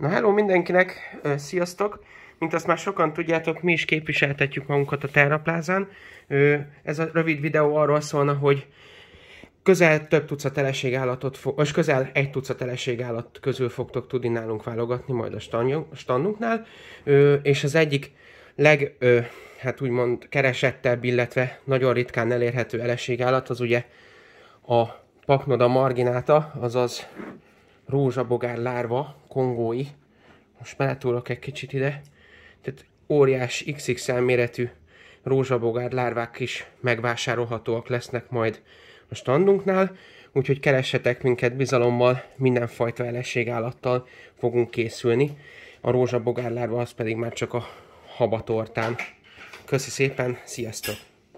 Na hello mindenkinek, sziasztok! Mint azt már sokan tudjátok, mi is képviseltetjük magunkat a Terraplázán. Ez a rövid videó arról szólna, hogy közel több tucat eleségállatot, és közel egy tucat eleségállat közül fogtok tudni nálunk válogatni majd a standunknál, és az egyik leg, hát úgymond keresettebb, illetve nagyon ritkán elérhető eleségállat az ugye a paknoda margináta, azaz rózsabogár lárva, kongói. Most belátulok egy kicsit ide. Tehát óriás XXL méretű rózsabogár lárvák is megvásárolhatóak lesznek majd a standunknál, úgyhogy keressetek minket bizalommal, mindenfajta eleségállattal fogunk készülni. A rózsabogár lárva az pedig már csak a habatortán. Köszi szépen, sziasztok!